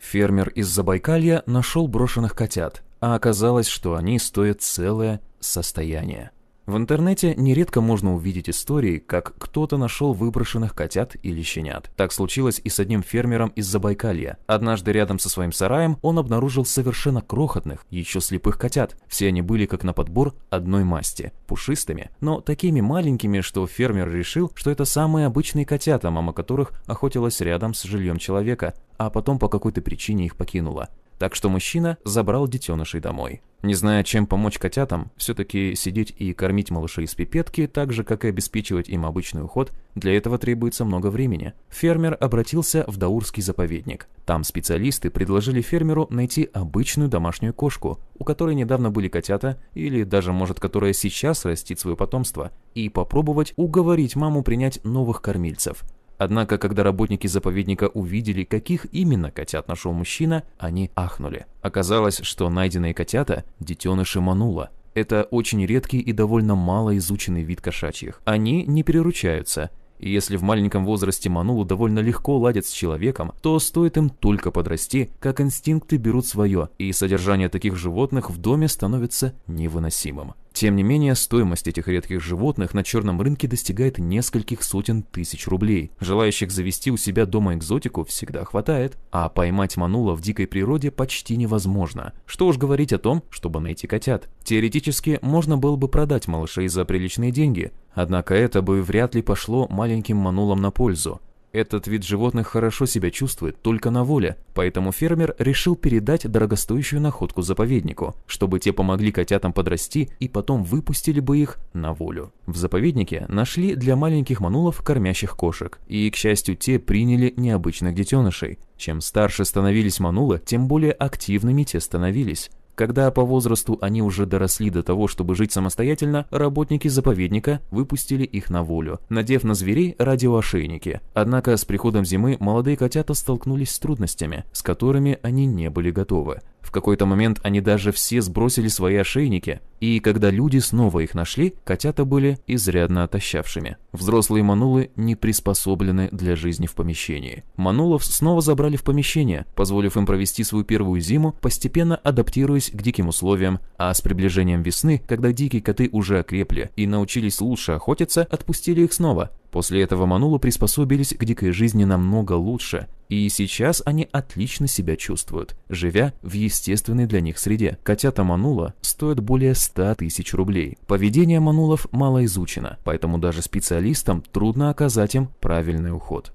Фермер из Забайкалья нашел брошенных котят, а оказалось, что они стоят целое состояние. В интернете нередко можно увидеть истории, как кто-то нашел выброшенных котят или щенят. Так случилось и с одним фермером из Забайкалья. Однажды рядом со своим сараем он обнаружил совершенно крохотных, еще слепых котят. Все они были как на подбор одной масти, пушистыми, но такими маленькими, что фермер решил, что это самые обычные котята, мама которых охотилась рядом с жильем человека, а потом по какой-то причине их покинула так что мужчина забрал детенышей домой. Не зная, чем помочь котятам, все-таки сидеть и кормить малышей из пипетки, так же, как и обеспечивать им обычный уход, для этого требуется много времени. Фермер обратился в Даурский заповедник. Там специалисты предложили фермеру найти обычную домашнюю кошку, у которой недавно были котята, или даже, может, которая сейчас растит свое потомство, и попробовать уговорить маму принять новых кормильцев – Однако, когда работники заповедника увидели, каких именно котят нашел мужчина, они ахнули. Оказалось, что найденные котята – детеныши манула. Это очень редкий и довольно мало изученный вид кошачьих. Они не переручаются – и если в маленьком возрасте Манулу довольно легко ладят с человеком, то стоит им только подрасти, как инстинкты берут свое, и содержание таких животных в доме становится невыносимым. Тем не менее, стоимость этих редких животных на черном рынке достигает нескольких сотен тысяч рублей. Желающих завести у себя дома экзотику всегда хватает, а поймать манула в дикой природе почти невозможно. Что уж говорить о том, чтобы найти котят. Теоретически, можно было бы продать малышей за приличные деньги, однако это бы вряд ли пошло маленьким манулам на пользу. Этот вид животных хорошо себя чувствует только на воле, поэтому фермер решил передать дорогостоящую находку заповеднику, чтобы те помогли котятам подрасти и потом выпустили бы их на волю. В заповеднике нашли для маленьких манулов кормящих кошек, и, к счастью, те приняли необычных детенышей. Чем старше становились манулы, тем более активными те становились. Когда по возрасту они уже доросли до того, чтобы жить самостоятельно, работники заповедника выпустили их на волю, надев на зверей радиоошейники. Однако с приходом зимы молодые котята столкнулись с трудностями, с которыми они не были готовы. В какой-то момент они даже все сбросили свои ошейники, и когда люди снова их нашли, котята были изрядно отощавшими. Взрослые манулы не приспособлены для жизни в помещении. Манулов снова забрали в помещение, позволив им провести свою первую зиму, постепенно адаптируясь к диким условиям, а с приближением весны, когда дикие коты уже окрепли и научились лучше охотиться, отпустили их снова, После этого манулы приспособились к дикой жизни намного лучше, и сейчас они отлично себя чувствуют, живя в естественной для них среде. Котята манула стоят более 100 тысяч рублей. Поведение манулов мало изучено, поэтому даже специалистам трудно оказать им правильный уход.